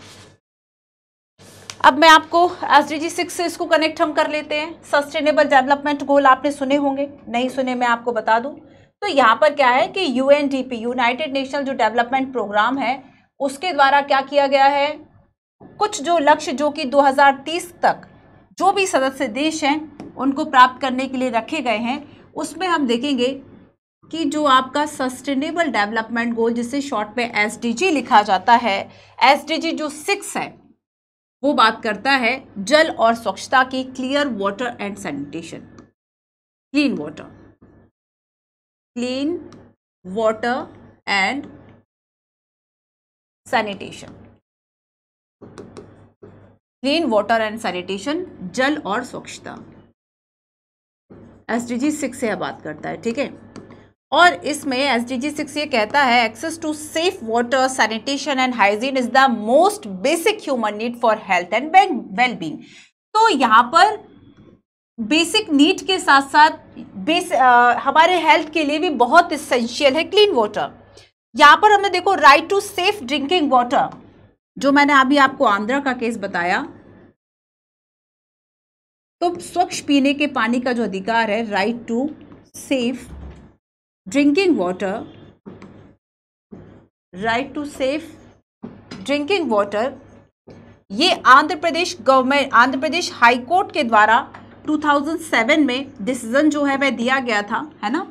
अब मैं आपको एस डी जी सिक्स से इसको कनेक्ट हम कर लेते हैं सस्टेनेबल डेवलपमेंट गोल आपने सुने होंगे नहीं सुने मैं आपको बता दूं तो यहाँ पर क्या है कि U N D P united national जो डेवलपमेंट प्रोग्राम है उसके द्वारा क्या किया गया है कुछ जो लक्ष्य जो कि 2030 तक जो भी सदस्य देश हैं उनको प्राप्त करने के लिए रखे गए हैं उसमें हम देखेंगे कि जो आपका सस्टेनेबल डेवलपमेंट गोल जिसे शॉर्ट में एस लिखा जाता है एस जो सिक्स है वो बात करता है जल और स्वच्छता की clear water and sanitation clean water clean water and sanitation clean water and sanitation जल और स्वच्छता एस डी जी सिक्स से बात करता है ठीक है और इसमें एस डी जी सिक्स ये कहता है access to safe water sanitation and hygiene is the most basic human need for health and wellbeing तो यहाँ पर बेसिक नीड के साथ साथ बेस आ, हमारे हेल्थ के लिए भी बहुत इसेंशियल है क्लीन वाटर यहाँ पर हमने देखो right to safe drinking water जो मैंने अभी आपको आंध्रा का केस बताया तो स्वच्छ पीने के पानी का जो अधिकार है right to safe drinking water right to safe drinking water ये Andhra Pradesh government Andhra Pradesh high court के द्वारा 2007 में डिसीजन जो है वह दिया गया था है ना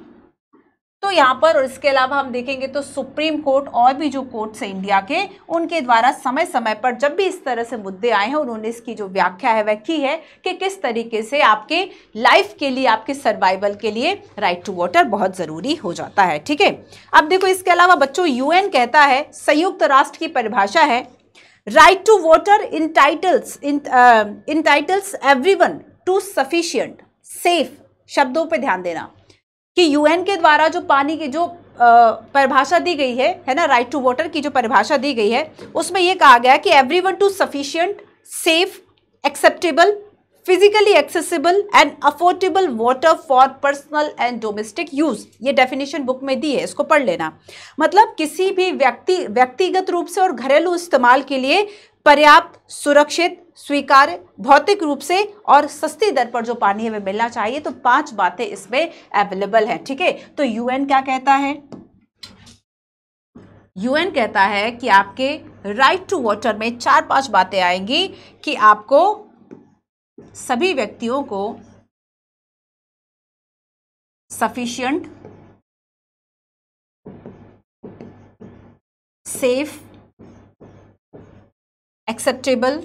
तो यहाँ पर और इसके अलावा हम देखेंगे तो सुप्रीम कोर्ट और भी जो कोर्ट्स हैं इंडिया के उनके द्वारा समय समय पर जब भी इस तरह से मुद्दे आए हैं उन्होंने इसकी जो व्याख्या है वह की है कि किस तरीके से आपके लाइफ के लिए आपके सर्वाइवल के लिए राइट टू वाटर बहुत ज़रूरी हो जाता है ठीक है अब देखो इसके अलावा बच्चों यूएन कहता है संयुक्त राष्ट्र की परिभाषा है right to water entitles every to sufficient safe शब्दों पर ध्यान देना कि यूएन के द्वारा जो पानी की जो परिभाषा दी गई है है ना राइट टू वाटर की जो परिभाषा दी गई है उसमें यह कहा गया कि everyone to sufficient safe acceptable physically accessible and affordable water for personal and domestic use ये डेफिनेशन बुक में दी है इसको पढ़ लेना मतलब किसी भी व्यक्ति व्यक्तिगत रूप से और घरेलू इस्तेमाल के लिए पर्याप्त सुरक्षित स्वीकार्य भौतिक रूप से और सस्ती दर पर जो पानी है वह मिलना चाहिए तो पांच बातें इसमें अवेलेबल है ठीक है तो यूएन क्या कहता है यूएन कहता है कि आपके राइट टू वाटर में चार पांच बातें आएंगी कि आपको सभी व्यक्तियों को sufficient safe acceptable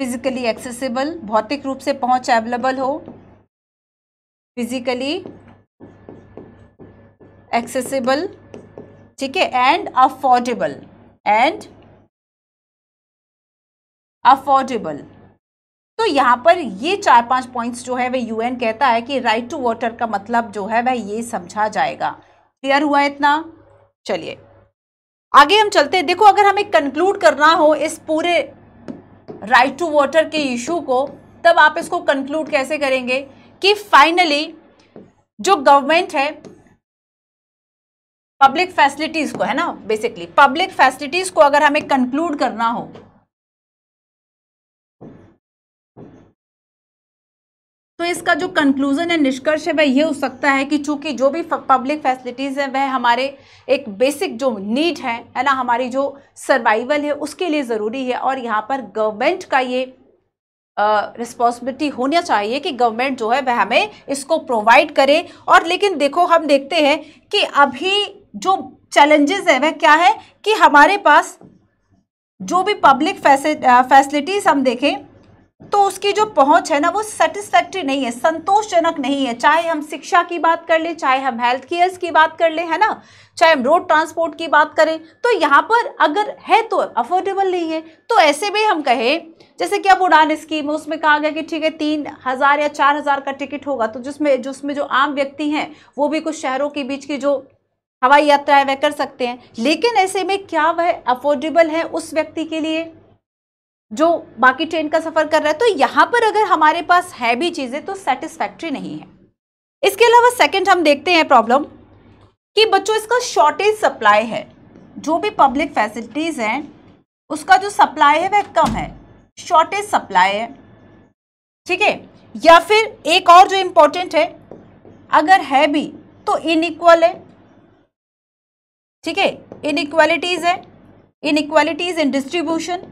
physically accessible भौतिक रूप से पहुंच एवेलेबल हो फिजिकली एक्सेसिबल ठीक है एंड अफोर्डेबल एंड अफोर्डेबल तो यहाँ पर ये चार पांच पॉइंट्स जो है वह यूएन कहता है कि राइट टू वाटर का मतलब जो है वह ये समझा जाएगा क्लियर हुआ इतना चलिए आगे हम चलते हैं देखो अगर हमें कंक्लूड करना हो इस पूरे राइट टू वाटर के इशू को तब आप इसको कंक्लूड कैसे करेंगे कि फाइनली जो गवर्नमेंट है पब्लिक फैसिलिटीज़ को है ना बेसिकली पब्लिक फैसिलिटीज़ को अगर हमें कंक्लूड करना हो तो इसका जो कंक्लूजन है निष्कर्ष है वह ये हो सकता है कि चूंकि जो भी पब्लिक फैसिलिटीज़ हैं वह हमारे एक बेसिक जो नीड है है ना हमारी जो सर्वाइवल है उसके लिए ज़रूरी है और यहाँ पर गवर्नमेंट का ये रिस्पॉन्सिबिलिटी होना चाहिए कि गवर्नमेंट जो है वह हमें इसको प्रोवाइड करे और लेकिन देखो हम देखते हैं कि अभी जो चैलेंजेस हैं वह क्या है कि हमारे पास जो भी पब्लिक फैसिलिटीज़ हम देखें तो उसकी जो पहुंच है ना वो सेटिस्फैक्ट्री नहीं है संतोषजनक नहीं है चाहे हम शिक्षा की बात कर लें चाहे हम हेल्थ केयर्स की बात कर लें है ना चाहे हम रोड ट्रांसपोर्ट की बात करें तो यहाँ पर अगर है तो अफोर्डेबल नहीं है तो ऐसे में हम कहें जैसे कि अब उड़ान स्कीम है उसमें कहा गया कि ठीक है तीन हज़ार या चार हज़ार का टिकट होगा तो जिसमें जिसमें जो आम व्यक्ति हैं वो भी कुछ शहरों के बीच की जो हवाई यात्रा है वह कर सकते हैं लेकिन ऐसे में क्या वह अफोर्डेबल है उस व्यक्ति के लिए जो बाकी ट्रेन का सफ़र कर रहा है तो यहां पर अगर हमारे पास है भी चीज़ें तो सेटिस्फैक्ट्री नहीं है इसके अलावा सेकंड हम देखते हैं प्रॉब्लम कि बच्चों इसका शॉर्टेज सप्लाई है जो भी पब्लिक फैसिलिटीज़ हैं उसका जो सप्लाई है वह कम है शॉर्टेज सप्लाई है ठीक है या फिर एक और जो इंपॉर्टेंट है अगर है भी तो इनइक्वल है ठीक है इनइक्वालिटीज़ है इनइक्वालिटीज़ इन डिस्ट्रीब्यूशन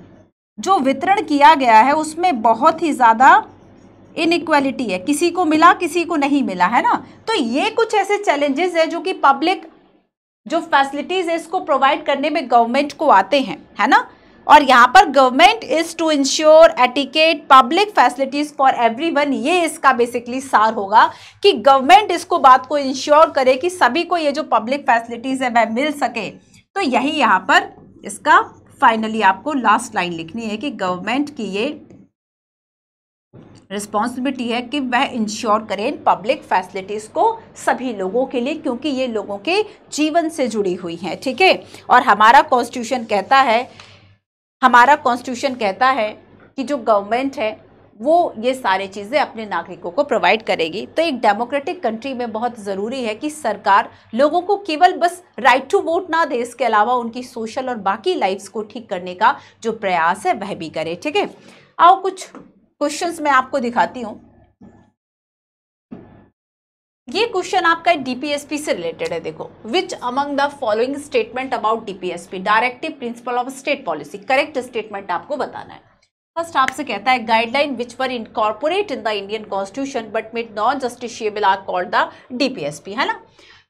जो वितरण किया गया है उसमें बहुत ही ज़्यादा इनक्वालिटी है किसी को मिला किसी को नहीं मिला है ना तो ये कुछ ऐसे चैलेंजेस है जो कि पब्लिक जो फैसिलिटीज़ है इसको प्रोवाइड करने में गवर्नमेंट को आते हैं है ना और यहाँ पर government is to ensure adequate public facilities for everyone ये इसका बेसिकली सार होगा कि गवर्नमेंट इसको बात को इंश्योर करे कि सभी को ये जो पब्लिक फैसिलिटीज़ है वह मिल सके तो यही यहाँ पर इसका फाइनली आपको लास्ट लाइन लिखनी है कि गवर्नमेंट की ये रिस्पॉन्सिबिलिटी है कि वह इंश्योर करें पब्लिक फैसिलिटीज़ को सभी लोगों के लिए क्योंकि ये लोगों के जीवन से जुड़ी हुई हैं ठीक है ठीके? और हमारा कॉन्स्टिट्यूशन कहता है हमारा कॉन्स्टिट्यूशन कहता है कि जो गवर्नमेंट है वो ये सारी चीज़ें अपने नागरिकों को प्रोवाइड करेगी तो एक डेमोक्रेटिक कंट्री में बहुत ज़रूरी है कि सरकार लोगों को केवल बस राइट टू वोट ना दे इसके अलावा उनकी सोशल और बाकी लाइफ्स को ठीक करने का जो प्रयास है वह भी करे ठीक है आओ कुछ क्वेश्चन मैं आपको दिखाती हूँ ये क्वेश्चन आपका डीपीएसपी से रिलेटेड है देखो which among the following statement about DPSP directive principle of state policy correct statement आपको बताना है फर्स्ट आपसे कहता है guideline which were incorporate in the Indian constitution but made non justiciable are called the DPSP है ना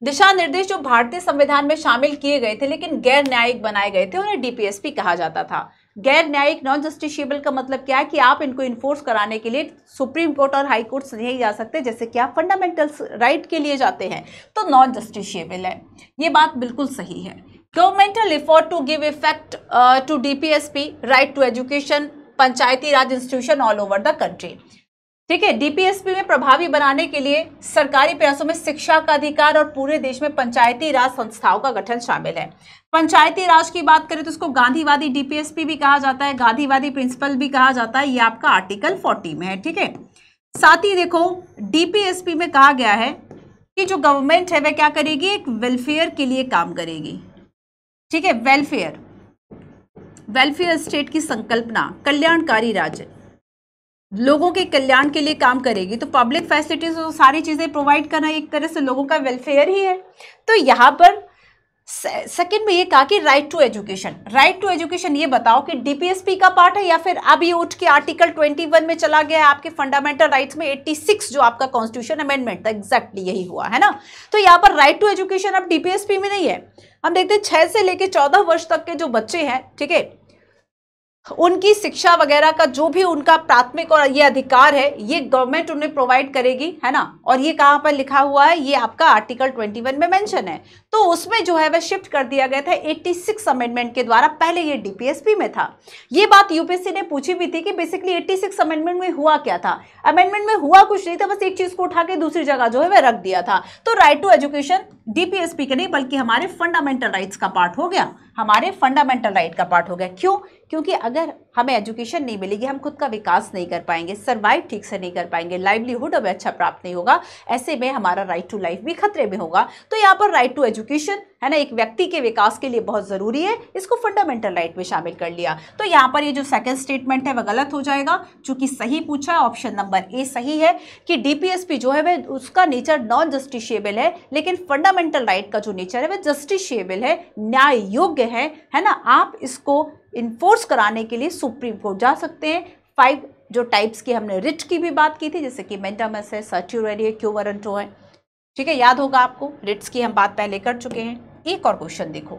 दिशा निर्देश जो भारतीय संविधान में शामिल किए गए थे लेकिन गैर न्यायिक बनाए गए थे उन्हें डीपीएसपी कहा जाता था गैर न्यायिक नॉन जस्टिशियबल का मतलब क्या है कि आप इनको इन्फोर्स कराने के लिए सुप्रीम कोर्ट और हाई कोर्ट से नहीं जा सकते जैसे कि आप फंडामेंटल राइट के लिए जाते हैं तो नॉन जस्टिशियबल है ये बात बिल्कुल सही है governmental effort to give effect P uh, to dpsp right to Panchayati Raj institution all over the country ठीक है डीपीएसपी में प्रभावी बनाने के लिए सरकारी प्रयासों में शिक्षा का अधिकार और पूरे देश में पंचायती राज संस्थाओं का गठन शामिल है पंचायती राज की बात करें तो उसको गांधीवादी डीपीएसपी भी कहा जाता है गांधीवादी प्रिंसिपल भी कहा जाता है ये आपका आर्टिकल फोर्टी में है ठीक है साथ ही देखो डीपीएसपी में कहा गया है कि जो गवर्नमेंट है वह क्या करेगी एक वेलफेयर के लिए काम करेगी ठीक है वेलफेयर वेलफेयर स्टेट की संकल्पना कल्याणकारी राज्य लोगों के कल्याण के लिए काम करेगी तो पब्लिक फैसिलिटीज और सारी चीज़ें प्रोवाइड करना एक तरह से लोगों का वेलफेयर ही है तो यहाँ पर सेकंड में ये कहा कि right to education right to education ये बताओ कि डीपीएसपी का पार्ट है या फिर अब ये उठ के आर्टिकल 21 में चला गया है आपके फंडामेंटल राइट्स में 86 जो आपका कॉन्स्टिट्यूशन अमेंडमेंट था एग्जैक्टली यही हुआ है ना तो यहाँ पर राइट टू एजुकेशन अब डीपीएसपी में नहीं है हम देखते हैं छः से लेकर चौदह वर्ष तक के जो बच्चे हैं ठीक है उनकी शिक्षा वगैरह का जो भी उनका प्राथमिक और ये अधिकार है ये गवर्नमेंट उन्हें प्रोवाइड करेगी है ना और ये कहाँ पर लिखा हुआ है ये आपका आर्टिकल 21 में मेंशन है तो उसमें जो है वह शिफ्ट कर दिया गया था 86 अमेंडमेंट के द्वारा पहले ये डीपीएसपी में था ये बात यूपीएससी ने पूछी भी थी कि बेसिकली सिक्स अमेंडमेंट में हुआ क्या था अमेंडमेंट में हुआ कुछ नहीं था बस एक चीज को उठा के दूसरी जगह जो है वह रख दिया था तो राइट टू एजुकेशन डीपीएसपी के नहीं बल्कि हमारे फंडामेंटल राइट्स का पार्ट हो गया हमारे फंडामेंटल राइट का पार्ट हो गया क्यों क्योंकि अगर हमें एजुकेशन नहीं मिलेगी हम खुद का विकास नहीं कर पाएंगे सर्वाइव ठीक से नहीं कर पाएंगे लाइवलीहुड हमें अच्छा प्राप्त नहीं होगा ऐसे में हमारा राइट टू लाइफ भी खतरे में होगा तो यहाँ पर राइट टू एजुकेशन है ना एक व्यक्ति के विकास के लिए बहुत ज़रूरी है इसको फंडामेंटल राइट में शामिल कर लिया तो यहाँ पर ये जो सेकेंड स्टेटमेंट है वह गलत हो जाएगा चूँकि सही पूछा ऑप्शन नंबर ए सही है कि डीपीएसपी जो है वह उसका नेचर नॉन जस्टिशियेबल है लेकिन फंडामेंटल राइट का जो नेचर है वह जस्टिशियेबल है न्याय योग्य है है ना आप इसको इन्फोर्स कराने के लिए सुप्रीम कोर्ट जा सकते हैं फाइव जो टाइप्स की हमने रिट की भी बात की थी जैसे कि मेंटामस है सर्च्यूररी है वरंटो है ठीक है याद होगा आपको रिट्स की हम बात पहले कर चुके हैं एक और क्वेश्चन देखो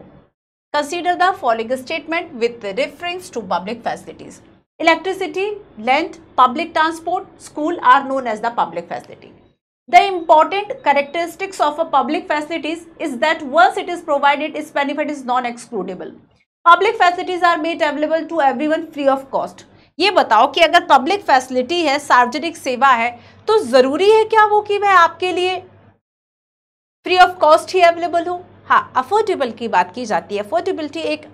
consider the following statement with reference to public facilities electricity length public transport school are known as the public facility the important characteristics of a public facilities is that once it is provided its benefit is non excludable public facilities are made available to one free of cost ये बताओ कि अगर public facility है सार्वजनिक सेवा है तो ज़रूरी है क्या वो कि वह आपके लिए फ्री ऑफ कॉस्ट ही अवेलेबल हो हाँ अफोर्डेबल की बात की जाती है अफोर्डेबिलिटी एक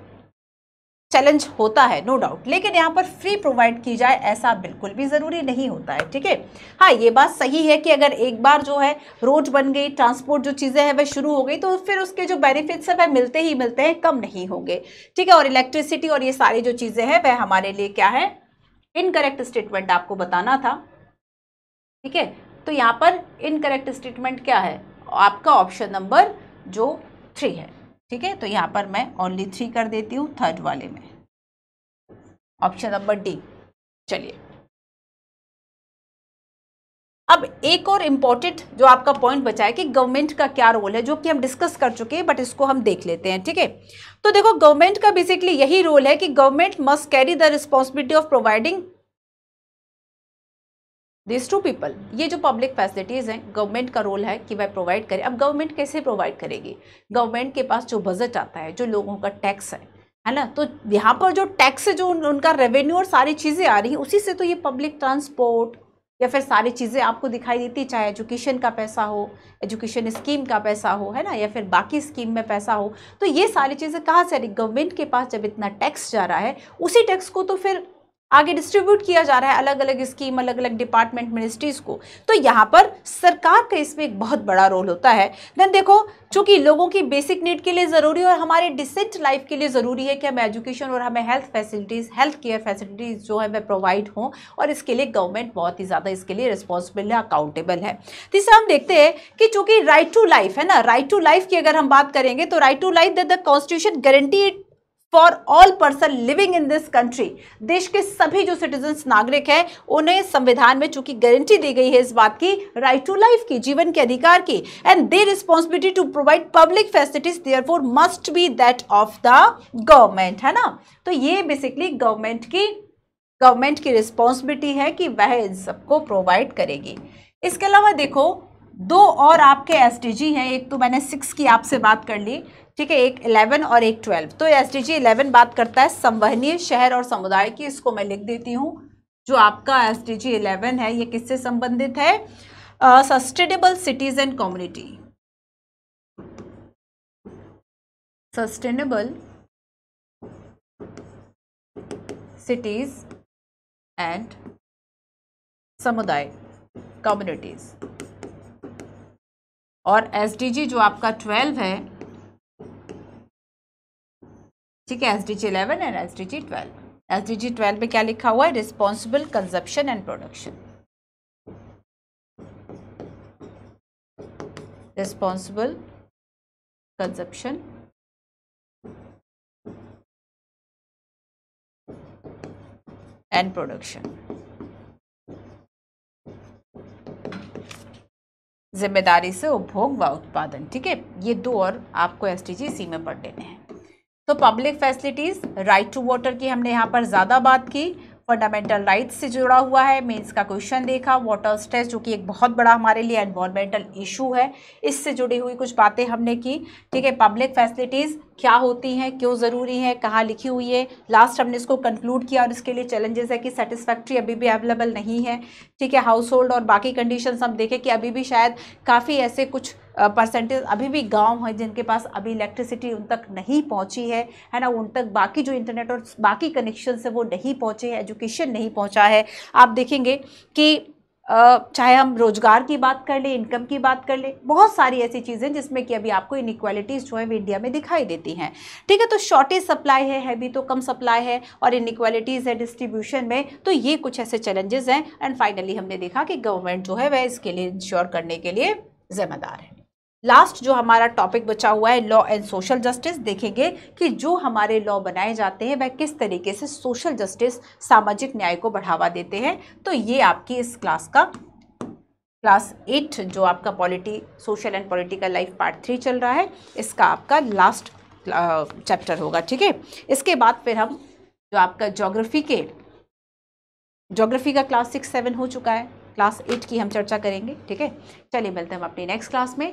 चैलेंज होता है नो डाउट लेकिन यहाँ पर फ्री प्रोवाइड की जाए ऐसा बिल्कुल भी ज़रूरी नहीं होता है ठीक है हाँ ये बात सही है कि अगर एक बार जो है रोड बन गई ट्रांसपोर्ट जो चीज़ें हैं वह शुरू हो गई तो फिर उसके जो बेनिफिट्स हैं वह मिलते ही मिलते हैं कम नहीं होंगे ठीक है और इलेक्ट्रिसिटी और ये सारी जो चीज़ें हैं वह हमारे लिए क्या है इनकरेक्ट स्टेटमेंट आपको बताना था ठीक है तो यहाँ पर इनकरेक्ट स्टेटमेंट क्या है आपका ऑप्शन नंबर जो थ्री है ठीक है तो यहाँ पर मैं ओनली थ्री कर देती हूँ थर्ड वाले में ऑप्शन नंबर डी चलिए अब एक और इम्पॉर्टेंट जो आपका पॉइंट बचा है कि गवर्नमेंट का क्या रोल है जो कि हम डिस्कस कर चुके हैं बट इसको हम देख लेते हैं ठीक है तो देखो गवर्नमेंट का बेसिकली यही रोल है कि government must carry the responsibility of providing this to people ये जो पब्लिक फैसिलिटीज़ हैं गवर्नमेंट का रोल है कि वह प्रोवाइड करे अब गवर्नमेंट कैसे प्रोवाइड करेगी गवर्नमेंट के पास जो बजट आता है जो लोगों का टैक्स है है ना तो यहाँ पर जो टैक्स जो उन, उनका रेवेन्यू और सारी चीज़ें आ रही हैं उसी से तो ये पब्लिक ट्रांसपोर्ट या फिर सारी चीज़ें आपको दिखाई देती चाहे एजुकेशन का पैसा हो एजुकेशन स्कीम का पैसा हो है ना या फिर बाकी स्कीम में पैसा हो तो ये सारी चीज़ें कहाँ से आ रही गवर्नमेंट के पास जब इतना टैक्स जा रहा है उसी टैक्स को तो फिर आगे डिस्ट्रीब्यूट किया जा रहा है अलग अलग स्कीम अलग अलग डिपार्टमेंट मिनिस्ट्रीज को तो यहाँ पर सरकार का इसमें एक बहुत बड़ा रोल होता है देन देखो चूंकि लोगों की बेसिक नीड के लिए ज़रूरी है और हमारे डिसेंट लाइफ के लिए ज़रूरी है कि हमें एजुकेशन और हमें health facilities health care facilities जो है वह प्रोवाइड हों और इसके लिए गवर्नमेंट बहुत ही ज़्यादा इसके लिए रिस्पॉन्सिबल है अकाउंटेबल है तीसरा हम देखते हैं कि चूंकि राइट टू लाइफ है ना राइट टू लाइफ की अगर हम बात करेंगे तो right to life the constitution guarantee for all person living in this country देश के सभी जो सिटीजन नागरिक हैं उन्हें संविधान में चूंकि गारंटी दी गई है इस बात की राइट टू लाइफ की जीवन के अधिकार की and they responsibility to provide public facilities there must be that of the government है ना तो ये बेसिकली गवर्नमेंट की गवर्नमेंट की रिस्पॉन्सिबिलिटी है कि वह इन सबको प्रोवाइड करेगी इसके अलावा देखो दो और आपके एस हैं एक तो मैंने सिक्स की आपसे बात कर ली ठीक है एक इलेवन और एक ट्वेल्व तो एस डी जी इलेवन बात करता है संवहनीय शहर और समुदाय की इसको मैं लिख देती हूँ जो आपका एस डी जी इलेवन है ये किससे संबंधित है sustainable cities and community sustainable cities and समुदाय कम्युनिटीज और एसडीजी जो आपका ट्वेल्व है ठीक है S D G eleven and S D G twelve S D G twelve में क्या लिखा हुआ है responsible consumption and production responsible consumption and production जिम्मेदारी से उपभोग व उत्पादन ठीक है ये दो और आपको एस सी में पढ़ लेने हैं तो public facilities right to water की हमने यहाँ पर ज़्यादा बात की फंडामेंटल राइट्स से जुड़ा हुआ है मेंस का क्वेश्चन देखा वाटर स्ट्रेस जो कि एक बहुत बड़ा हमारे लिए एनवायरमेंटल इशू है इससे जुड़ी हुई कुछ बातें हमने की ठीक है पब्लिक फैसिलिटीज़ क्या होती हैं क्यों ज़रूरी है कहाँ लिखी हुई है लास्ट हमने इसको कंक्लूड किया और इसके लिए चैलेंजेस है कि सेटिस्फैक्ट्री अभी भी अवेलेबल नहीं है ठीक है हाउस होल्ड और बाकी कंडीशंस हम देखें कि अभी भी शायद काफ़ी ऐसे कुछ परसेंटेज अभी भी गांव हैं जिनके पास अभी इलेक्ट्रिसिटी उन तक नहीं पहुंची है है ना उन तक बाकी जो इंटरनेट और बाकी कनेक्शन है वो नहीं पहुँचे हैं एजुकेशन नहीं पहुँचा है आप देखेंगे कि चाहे हम रोज़गार की बात कर लें इनकम की बात कर लें बहुत सारी ऐसी चीज़ें जिसमें कि अभी आपको इनक्वालिटीज़ जो हैं वो इंडिया में दिखाई देती हैं ठीक है तो शॉर्टेज सप्लाई है है भी तो कम सप्लाई है और इनक्वालिटीज़ है डिस्ट्रीब्यूशन में तो ये कुछ ऐसे चैलेंजेस हैं एंड फाइनली हमने देखा कि गवर्नमेंट जो है वह इसके लिए इंश्योर करने के लिए ज़िम्मेदार है लास्ट जो हमारा टॉपिक बचा हुआ है लॉ एंड सोशल जस्टिस देखेंगे कि जो हमारे लॉ बनाए जाते हैं वह किस तरीके से सोशल जस्टिस सामाजिक न्याय को बढ़ावा देते हैं तो ये आपकी इस क्लास का क्लास एट जो आपका polity social and political life part three चल रहा है इसका आपका लास्ट चैप्टर होगा ठीक है इसके बाद फिर हम जो आपका जोग्राफी के जोग्राफी का क्लास सिक्स सेवन हो चुका है क्लास एट की हम चर्चा करेंगे ठीक है चलिए मिलते हैं हम अपनी नेक्स्ट क्लास में